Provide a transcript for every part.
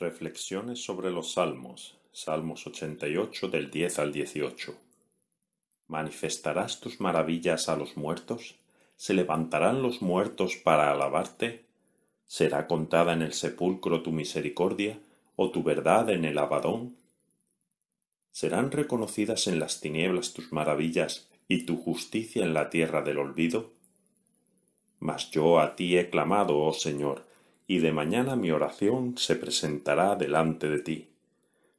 Reflexiones sobre los Salmos. Salmos 88 del 10 al 18. ¿Manifestarás tus maravillas a los muertos? ¿Se levantarán los muertos para alabarte? ¿Será contada en el sepulcro tu misericordia o tu verdad en el abadón? ¿Serán reconocidas en las tinieblas tus maravillas y tu justicia en la tierra del olvido? Mas yo a ti he clamado, oh Señor, y de mañana mi oración se presentará delante de ti.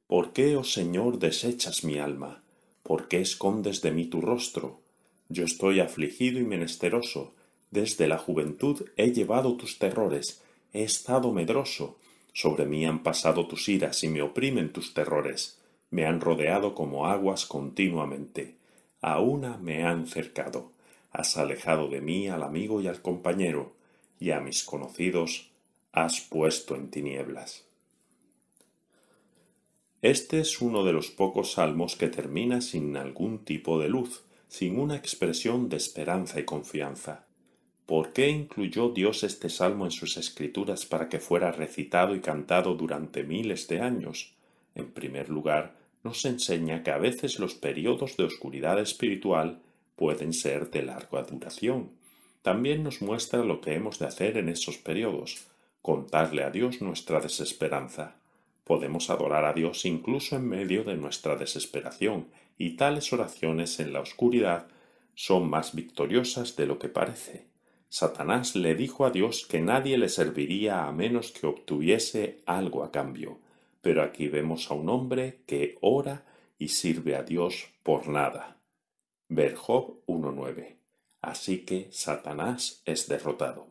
¿Por qué, oh Señor, desechas mi alma? ¿Por qué escondes de mí tu rostro? Yo estoy afligido y menesteroso. Desde la juventud he llevado tus terrores. He estado medroso. Sobre mí han pasado tus iras y me oprimen tus terrores. Me han rodeado como aguas continuamente. A una me han cercado. Has alejado de mí al amigo y al compañero, y a mis conocidos has puesto en tinieblas. Este es uno de los pocos salmos que termina sin algún tipo de luz, sin una expresión de esperanza y confianza. ¿Por qué incluyó Dios este salmo en sus escrituras para que fuera recitado y cantado durante miles de años? En primer lugar, nos enseña que a veces los periodos de oscuridad espiritual pueden ser de larga duración. También nos muestra lo que hemos de hacer en esos periodos, contarle a Dios nuestra desesperanza. Podemos adorar a Dios incluso en medio de nuestra desesperación, y tales oraciones en la oscuridad son más victoriosas de lo que parece. Satanás le dijo a Dios que nadie le serviría a menos que obtuviese algo a cambio, pero aquí vemos a un hombre que ora y sirve a Dios por nada. Ver Job 1.9. Así que Satanás es derrotado.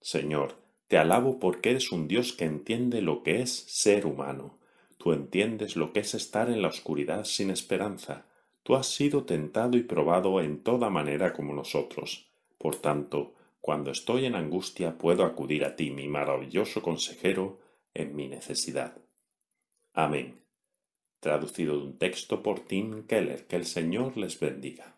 Señor, te alabo porque eres un Dios que entiende lo que es ser humano. Tú entiendes lo que es estar en la oscuridad sin esperanza. Tú has sido tentado y probado en toda manera como nosotros. Por tanto, cuando estoy en angustia puedo acudir a ti, mi maravilloso consejero, en mi necesidad. Amén. Traducido de un texto por Tim Keller, que el Señor les bendiga.